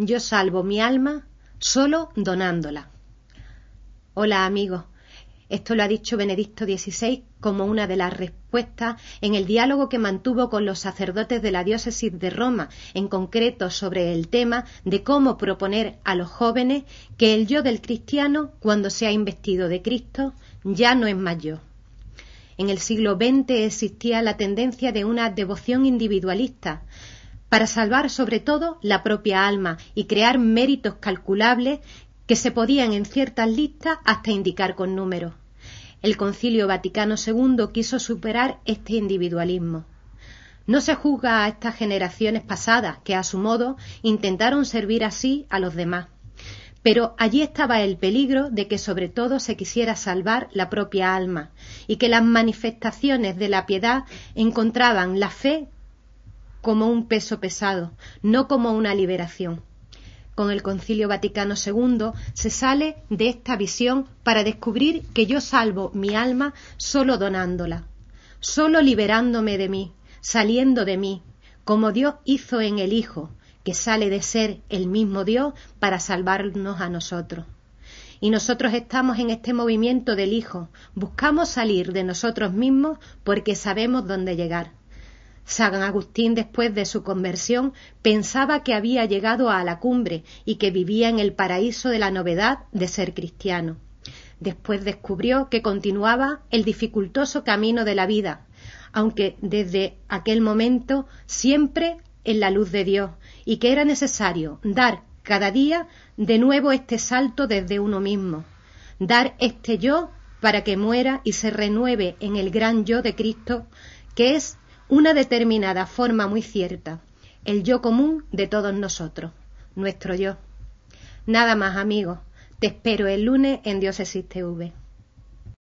Yo salvo mi alma solo donándola. Hola amigos. Esto lo ha dicho Benedicto XVI como una de las respuestas en el diálogo que mantuvo con los sacerdotes de la diócesis de Roma, en concreto sobre el tema de cómo proponer a los jóvenes que el yo del cristiano, cuando se ha investido de Cristo, ya no es más yo. En el siglo XX existía la tendencia de una devoción individualista, para salvar sobre todo la propia alma y crear méritos calculables que se podían en ciertas listas hasta indicar con números. El Concilio Vaticano II quiso superar este individualismo. No se juzga a estas generaciones pasadas que, a su modo, intentaron servir así a los demás. Pero allí estaba el peligro de que sobre todo se quisiera salvar la propia alma y que las manifestaciones de la piedad encontraban la fe como un peso pesado, no como una liberación. Con el Concilio Vaticano II se sale de esta visión para descubrir que yo salvo mi alma solo donándola, solo liberándome de mí, saliendo de mí, como Dios hizo en el Hijo, que sale de ser el mismo Dios para salvarnos a nosotros. Y nosotros estamos en este movimiento del Hijo, buscamos salir de nosotros mismos porque sabemos dónde llegar. San Agustín, después de su conversión, pensaba que había llegado a la cumbre y que vivía en el paraíso de la novedad de ser cristiano. Después descubrió que continuaba el dificultoso camino de la vida, aunque desde aquel momento siempre en la luz de Dios, y que era necesario dar cada día de nuevo este salto desde uno mismo, dar este yo para que muera y se renueve en el gran yo de Cristo, que es una determinada forma muy cierta, el yo común de todos nosotros, nuestro yo. Nada más, amigo Te espero el lunes en Dios Existe V.